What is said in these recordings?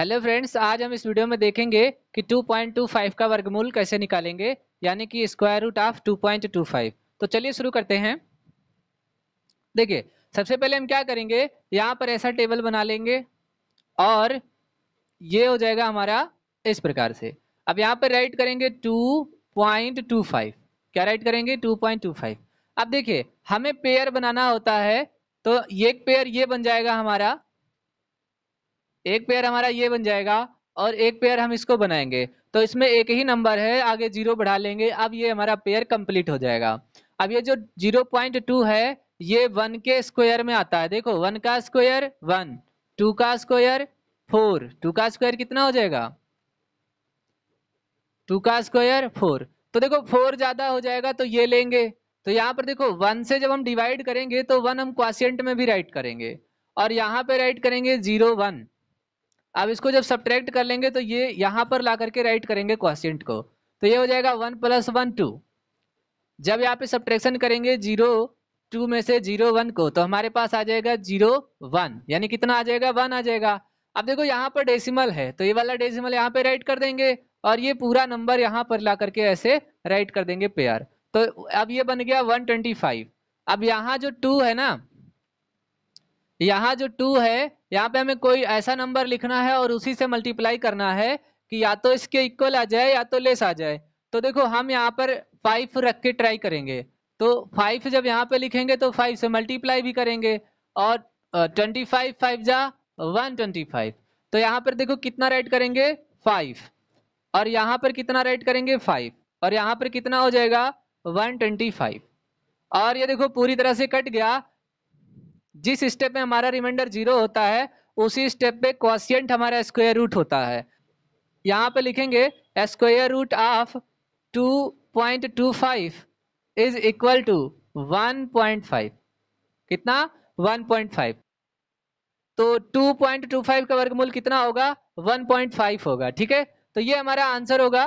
hello friends आज हम इस वीडियो में देखेंगे कि 2.25 का वर्गमूल कैसे निकालेंगे यानी कि स्क्वायर रूट ऑफ 2.25 तो चलिए शुरू करते हैं देखिए सबसे पहले हम क्या करेंगे यहाँ पर ऐसा टेबल बना लेंगे और ये हो जाएगा हमारा इस प्रकार से अब यहाँ पर राइट करेंगे 2.25 क्या राइट करेंगे 2.25 अब देखिए हमें पेयर बनाना होता है तो एक पेयर ये बन जाएगा हमारा एक पेयर हमारा ये बन जाएगा और एक पेयर हम इसको बनाएंगे तो इसमें एक ही नंबर है आगे जीरो बढ़ा लेंगे अब ये हमारा पेयर कंप्लीट हो जाएगा अब ये जो जीरो पॉइंट टू है ये वन के स्क्वायर में आता है देखो वन का स्क्वायर वन टू का स्क्वायर फोर टू का स्क्वायर कितना हो जाएगा टू का स्क्वायर फोर तो देखो फोर ज्यादा हो जाएगा तो ये लेंगे तो यहाँ पर देखो वन से जब हम डिवाइड करेंगे तो वन हम क्वासियंट में भी राइट करेंगे और यहाँ पे राइट करेंगे जीरो वन अब इसको जब सब्ट्रैक्ट कर लेंगे तो ये यहाँ पर ला करके राइट करेंगे क्वेश्चन को तो ये हो जाएगा वन प्लस वन टू जब यहाँ पे सब्ट्रैक्शन करेंगे जीरो टू में से जीरो वन को तो हमारे पास आ जाएगा जीरो वन यानी कितना आ जाएगा वन आ जाएगा अब देखो यहाँ पर डेसिमल है तो ये वाला डेसिमल यहाँ पे राइट कर देंगे और ये पूरा नंबर यहाँ पर ला करके ऐसे राइट कर देंगे पेयर तो अब ये बन गया फाइव अब यहाँ जो टू है ना यहाँ जो टू है यहाँ पे हमें कोई ऐसा नंबर लिखना है और उसी से मल्टीप्लाई करना है कि या तो इसके इक्वल आ जाए या तो लेस आ जाए तो देखो हम यहाँ पर फाइव रख के ट्राई करेंगे तो फाइव जब यहाँ पे लिखेंगे तो फाइव से मल्टीप्लाई भी करेंगे और ट्वेंटी फाइव फाइव जा वन ट्वेंटी फाइव तो यहाँ पर देखो कितना राइट करेंगे फाइव और यहाँ पर कितना राइट करेंगे फाइव और यहाँ पर कितना हो जाएगा वन ट्वेंटी फाइव और ये देखो पूरी तरह से कट गया जिस स्टेप में हमारा रिमाइंडर जीरो होता है उसी स्टेप पे क्वाशियंट हमारा स्क्वायर रूट होता है यहाँ पे लिखेंगे square root of 2.25 is equal to 1.5 कितना 1.5 तो 2.25 का वर्गमूल कितना होगा 1.5 होगा ठीक है तो ये हमारा आंसर होगा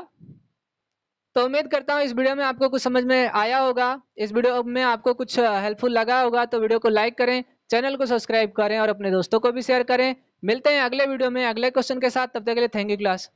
तो उम्मीद करता हूँ इस वीडियो में आपको कुछ समझ में आया होगा इस वीडियो में आपको कुछ हेल्पफुल uh, लगा होगा तो वीडियो को लाइक करें चैनल को सब्सक्राइब करें और अपने दोस्तों को भी शेयर करें मिलते हैं अगले वीडियो में अगले क्वेश्चन के साथ तब तक के लिए थैंक यू क्लास